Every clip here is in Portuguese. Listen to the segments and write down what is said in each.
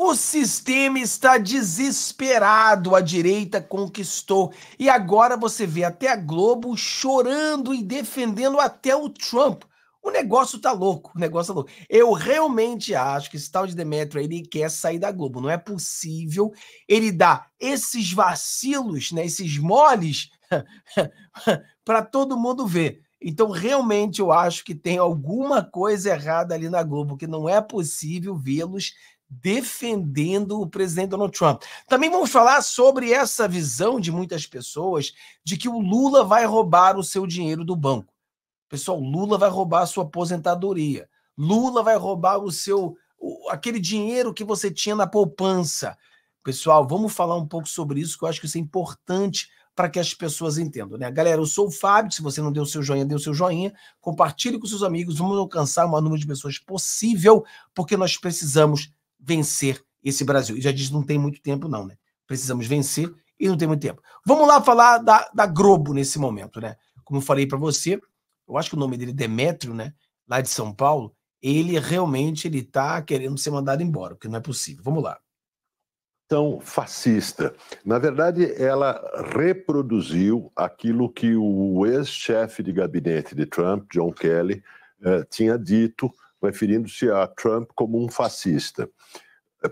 O sistema está desesperado, a direita conquistou. E agora você vê até a Globo chorando e defendendo até o Trump. O negócio tá louco, o negócio tá louco. Eu realmente acho que esse tal de Demetrio ele quer sair da Globo. Não é possível ele dar esses vacilos, né, esses moles, para todo mundo ver. Então, realmente, eu acho que tem alguma coisa errada ali na Globo, que não é possível vê-los defendendo o presidente Donald Trump. Também vamos falar sobre essa visão de muitas pessoas de que o Lula vai roubar o seu dinheiro do banco. Pessoal, Lula vai roubar a sua aposentadoria. Lula vai roubar o seu o, aquele dinheiro que você tinha na poupança. Pessoal, vamos falar um pouco sobre isso, que eu acho que isso é importante para que as pessoas entendam, né? Galera, eu sou o Fábio, se você não deu o seu joinha, deu o seu joinha, compartilhe com seus amigos, vamos alcançar o maior número de pessoas possível, porque nós precisamos vencer esse Brasil. E já diz não tem muito tempo, não, né? Precisamos vencer e não tem muito tempo. Vamos lá falar da, da Globo nesse momento, né? Como eu falei para você, eu acho que o nome dele é Demétrio, né? Lá de São Paulo, ele realmente ele está querendo ser mandado embora, porque não é possível. Vamos lá. tão fascista. Na verdade, ela reproduziu aquilo que o ex-chefe de gabinete de Trump, John Kelly, eh, tinha dito referindo-se a Trump como um fascista.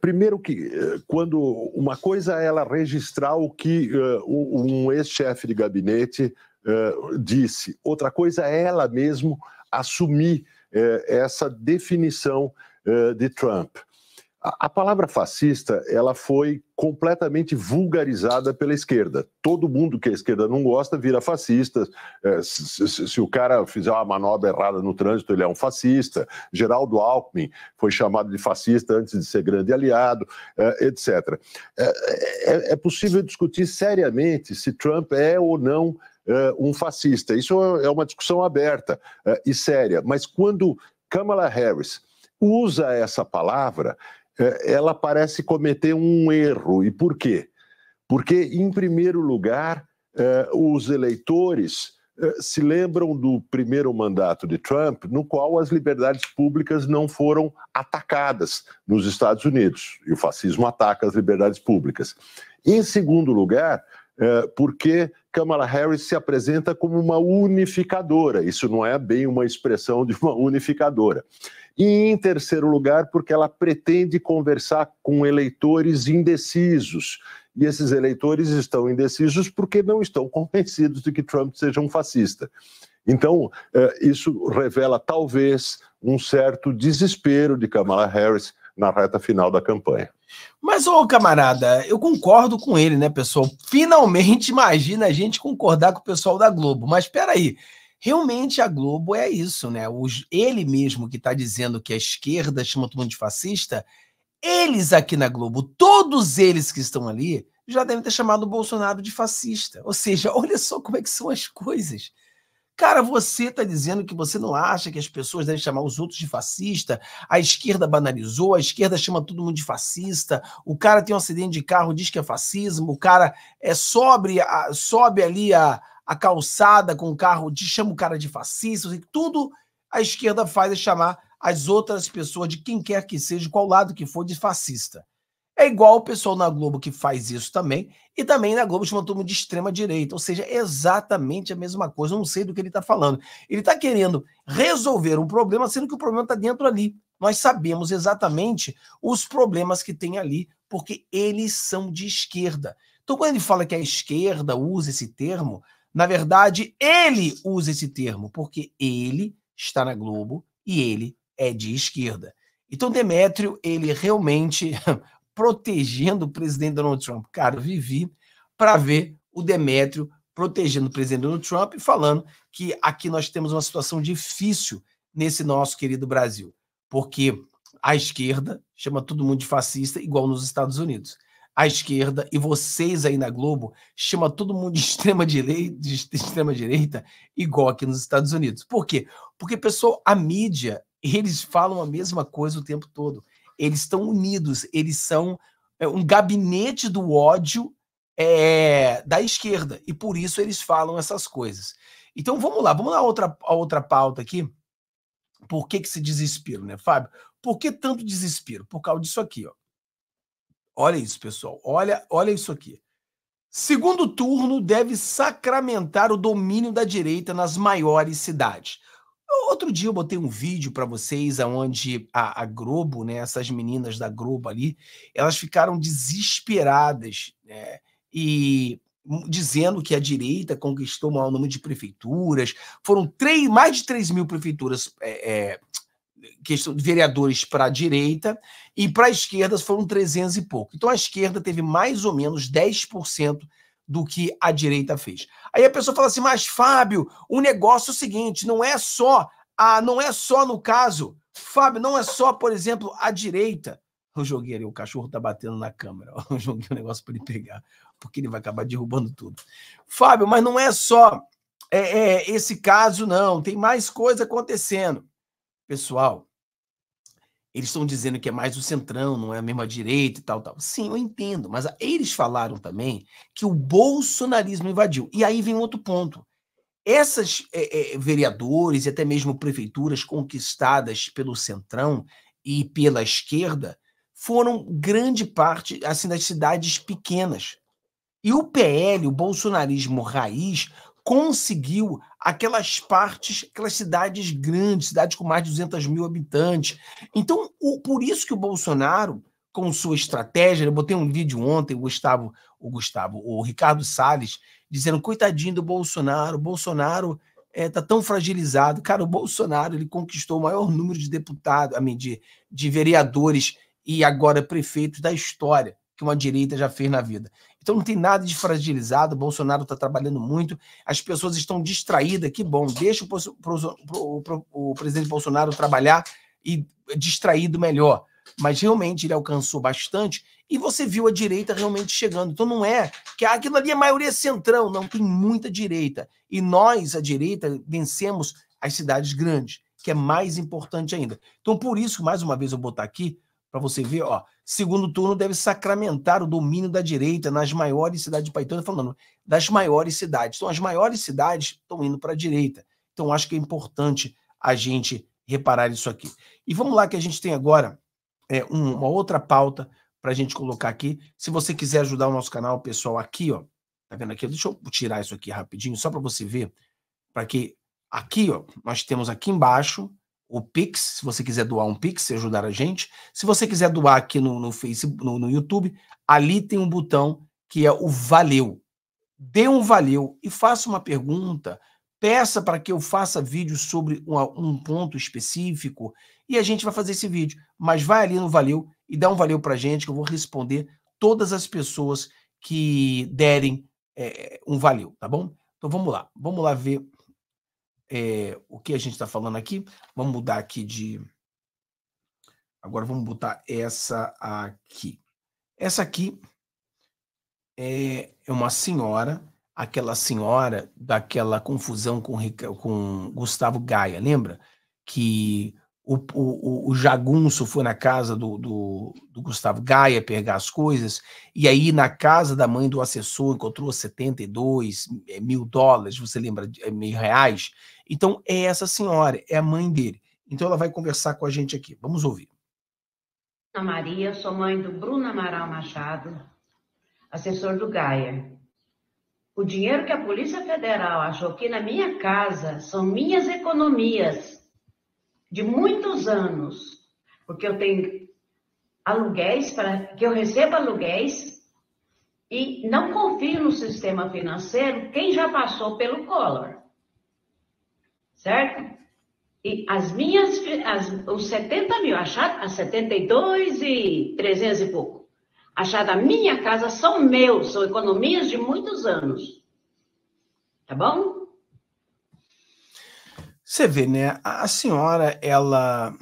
Primeiro que eh, quando uma coisa é ela registrar o que uh, um ex-chefe de gabinete uh, disse, outra coisa é ela mesmo assumir uh, essa definição de Trump. A, palavra fascista ela foi completamente vulgarizada pela esquerda. Todo mundo que a esquerda não gosta vira fascista. É, se, se, se, o cara fizer uma manobra errada no trânsito, ele é um fascista. Geraldo Alckmin foi chamado de fascista antes de ser grande aliado, é, etc. É, é, é possível discutir seriamente se Trump é ou não um fascista. Isso é uma discussão aberta e séria. Mas quando Kamala Harris usa essa palavra, é, ela parece cometer um erro. E por quê? Porque, em primeiro lugar, é, os eleitores é, se lembram do primeiro mandato de Trump, no qual as liberdades públicas não foram atacadas nos Estados Unidos, e o fascismo ataca as liberdades públicas. Em segundo lugar, é, porque Kamala Harris se apresenta como uma unificadora. Isso não é bem uma expressão de uma unificadora. E, em terceiro lugar, porque ela pretende conversar com eleitores indecisos. E esses eleitores estão indecisos porque não estão convencidos de que Trump seja um fascista. Então, é, isso revela talvez um certo desespero de Kamala Harris na reta final da campanha. Mas, ô camarada, eu concordo com ele, né, pessoal? Finalmente, imagina a gente concordar com o pessoal da Globo. Mas espera aí, realmente a Globo é isso, né? Os, ele mesmo que está dizendo que a esquerda chama todo mundo de fascista, eles aqui na Globo, todos eles que estão ali, já devem ter chamado o Bolsonaro de fascista. Ou seja, olha só como é que são as coisas. Cara, você está dizendo que você não acha que as pessoas devem chamar os outros de fascista, a esquerda banalizou, a esquerda chama todo mundo de fascista, o cara tem um acidente de carro, diz que é fascismo, o cara é sobre, a, sobe ali a, a calçada com o carro, diz, chama o cara de fascista, assim, tudo a esquerda faz é chamar as outras pessoas, de quem quer que seja, qual lado que for, de fascista. É igual o pessoal na Globo que faz isso também, e também na Globo chama todo de extrema direita, ou seja, é exatamente a mesma coisa, não sei do que ele está falando. Ele está querendo resolver um problema, sendo que o problema está dentro ali. Nós sabemos exatamente os problemas que tem ali, porque eles são de esquerda. Então, quando ele fala que a esquerda usa esse termo, na verdade, ele usa esse termo, porque ele está na Globo e ele é de esquerda. Então, Demétrio, ele realmente protegendo o presidente Donald Trump. Cara, vivi para ver o Demétrio protegendo o presidente Donald Trump e falando que aqui nós temos uma situação difícil nesse nosso querido Brasil, porque a esquerda chama todo mundo de fascista, igual nos Estados Unidos. A esquerda e vocês aí na Globo chama todo mundo de extrema direita, de extrema direita, igual aqui nos Estados Unidos. Por quê? Porque pessoal, a mídia, eles falam a mesma coisa o tempo todo. Eles estão unidos, eles são é, um gabinete do ódio é, da esquerda, e por isso eles falam essas coisas. Então vamos lá, vamos lá a outra, a outra pauta aqui. Por que, que esse desespero, né, Fábio? Por que tanto desespero? Por causa disso aqui, ó. Olha isso, pessoal. Olha, olha isso aqui. Segundo turno deve sacramentar o domínio da direita nas maiores cidades. Outro dia eu botei um vídeo para vocês aonde a, a Globo, né, essas meninas da Globo ali, elas ficaram desesperadas né, e dizendo que a direita conquistou o maior número de prefeituras, foram três, mais de 3 mil prefeituras é, é, questão de vereadores para a direita e para a esquerda foram 300 e pouco. Então a esquerda teve mais ou menos 10% do que a direita fez. Aí a pessoa fala assim: "Mas Fábio, o negócio é o seguinte, não é só a não é só no caso, Fábio, não é só, por exemplo, a direita. Eu joguei ali, o cachorro tá batendo na câmera. Eu joguei o um negócio para ele pegar, porque ele vai acabar derrubando tudo. Fábio, mas não é só é, é, esse caso, não. Tem mais coisa acontecendo. Pessoal, eles estão dizendo que é mais o centrão, não é a mesma direita e tal, tal. Sim, eu entendo, mas eles falaram também que o bolsonarismo invadiu. E aí vem outro ponto. Essas é, é, vereadores e até mesmo prefeituras conquistadas pelo centrão e pela esquerda foram grande parte assim das cidades pequenas. E o PL, o bolsonarismo raiz, conseguiu aquelas partes, aquelas cidades grandes, cidades com mais de 200 mil habitantes. Então, o, por isso que o Bolsonaro, com sua estratégia, eu botei um vídeo ontem, o Gustavo, o Gustavo, o Ricardo Salles, dizendo, coitadinho do Bolsonaro, o Bolsonaro está eh, é, tão fragilizado. Cara, o Bolsonaro ele conquistou o maior número de deputados, de, de vereadores e agora prefeitos da história que uma direita já fez na vida. Então não tem nada de fragilizado, Bolsonaro está trabalhando muito, as pessoas estão distraídas, que bom, deixa o, o presidente Bolsonaro trabalhar e distraído melhor. Mas realmente ele alcançou bastante e você viu a direita realmente chegando. Então não é que ah, aquilo ali é maioria centrão, não, tem muita direita. E nós, a direita, vencemos as cidades grandes, que é mais importante ainda. Então por isso, mais uma vez, eu botar aqui para você ver, ó, segundo turno deve sacramentar o domínio da direita nas maiores cidades de Paitão, falando das maiores cidades. Então, as maiores cidades estão indo para a direita. Então, acho que é importante a gente reparar isso aqui. E vamos lá que a gente tem agora é, um, uma outra pauta para a gente colocar aqui. Se você quiser ajudar o nosso canal, pessoal, aqui, ó, tá vendo aqui? Deixa eu tirar isso aqui rapidinho, só para você ver, para que aqui, ó, nós temos aqui embaixo o Pix, se você quiser doar um Pix e ajudar a gente. Se você quiser doar aqui no, no Facebook, no, no YouTube, ali tem um botão que é o Valeu. Dê um valeu e faça uma pergunta, peça para que eu faça vídeo sobre um, um ponto específico e a gente vai fazer esse vídeo. Mas vai ali no Valeu e dá um valeu para a gente que eu vou responder todas as pessoas que derem é, um valeu, tá bom? Então vamos lá, vamos lá ver é, o que a gente está falando aqui. Vamos mudar aqui de. Agora vamos botar essa aqui. Essa aqui é, é uma senhora, aquela senhora daquela confusão com, com Gustavo Gaia, lembra? Que o, o, o jagunço foi na casa do, do, do, Gustavo Gaia pegar as coisas, e aí na casa da mãe do assessor encontrou 72 eh, mil dólares, você lembra, eh, mil reais, então, é essa senhora, é a mãe dele. Então, ela vai conversar com a gente aqui. Vamos ouvir. Ana Maria, sou mãe do Bruno Amaral Machado, assessor do Gaia. O dinheiro que a Polícia Federal achou aqui na minha casa são minhas economias de muitos anos, porque eu tenho aluguéis para que eu receba aluguéis e não confio no sistema financeiro quem já passou pelo Collor certo? E as minhas, as, os 70 mil achado, as 72 e 300 e pouco, achados da minha casa são meus, são economias de muitos anos. Tá bom? Você vê, né? A senhora, ela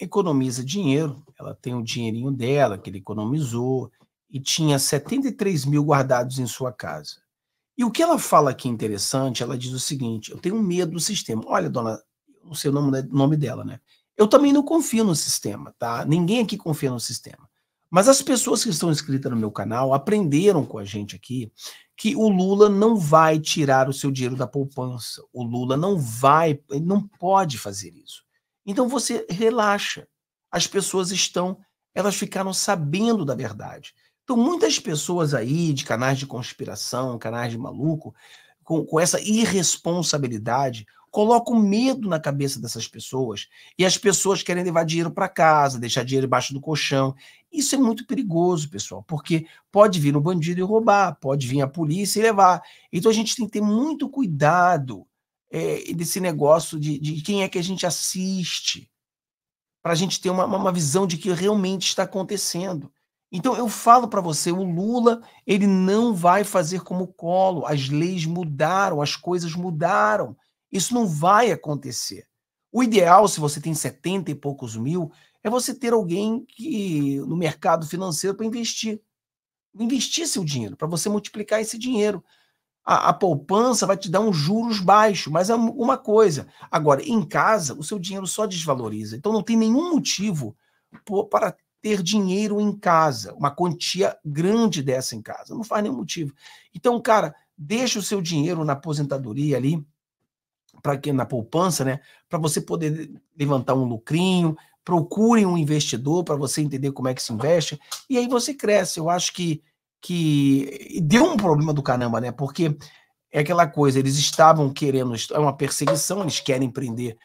economiza dinheiro, ela tem o dinheirinho dela, que ele economizou, e tinha 73 mil guardados em sua casa. E o que ela fala aqui é interessante, ela diz o seguinte: eu tenho medo do sistema. Olha, dona, não sei o nome, dela, né? Eu também não confio no sistema, tá? Ninguém aqui confia no sistema. Mas as pessoas que estão inscritas no meu canal aprenderam com a gente aqui que o Lula não vai tirar o seu dinheiro da poupança. O Lula não vai, ele não pode fazer isso. Então você relaxa. As pessoas estão, elas ficaram sabendo da verdade. Então, muitas pessoas aí de canais de conspiração, canais de maluco, com, com essa irresponsabilidade, colocam medo na cabeça dessas pessoas e as pessoas querem levar dinheiro para casa, deixar dinheiro embaixo do colchão. Isso é muito perigoso, pessoal, porque pode vir um bandido e roubar, pode vir a polícia e levar. Então, a gente tem que ter muito cuidado é, eh, desse negócio de, de quem é que a gente assiste, para a gente ter uma, uma visão de que realmente está acontecendo. Então eu falo para você, o Lula, ele não vai fazer como o Colo, as leis mudaram, as coisas mudaram. Isso não vai acontecer. O ideal, se você tem 70 e poucos mil, é você ter alguém que no mercado financeiro para investir. Investir seu dinheiro, para você multiplicar esse dinheiro. A, a, poupança vai te dar uns juros baixos, mas é uma coisa. Agora, em casa, o seu dinheiro só desvaloriza. Então não tem nenhum motivo por, para ter dinheiro em casa, uma quantia grande dessa em casa. Não faz nenhum motivo. Então, cara, deixa o seu dinheiro na aposentadoria ali, para que na poupança, né, para você poder levantar um lucrinho, procure um investidor para você entender como é que se investe, e aí você cresce. Eu acho que que deu um problema do caramba, né? Porque é aquela coisa, eles estavam querendo, é uma perseguição, eles querem prender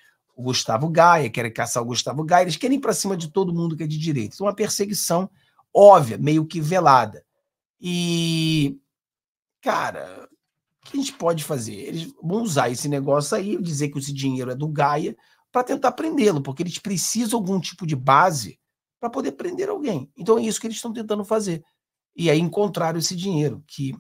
o Gustavo Gaia, querem caçar o Gustavo Gaia, eles querem ir para cima de todo mundo que é de direita. Então, uma perseguição óbvia, meio que velada. E, cara, o que a gente pode fazer? Eles vão usar esse negócio aí, dizer que esse dinheiro é do Gaia, para tentar prendê-lo, porque eles precisam de algum tipo de base para poder prender alguém. Então é isso que eles estão tentando fazer. E aí encontraram esse dinheiro, que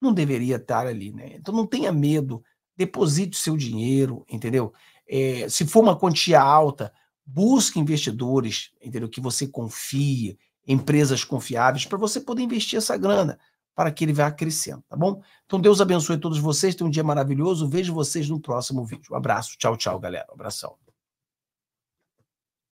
não deveria estar ali, né? Então não tenha medo, deposite o seu dinheiro, entendeu? é, se for uma quantia alta, busque investidores, entendeu? Que você confie, empresas confiáveis, para você poder investir essa grana, para que ele vá crescendo, tá bom? Então Deus abençoe todos vocês, tenham um dia maravilhoso, vejo vocês no próximo vídeo. Um abraço, tchau, tchau, galera. Um abração.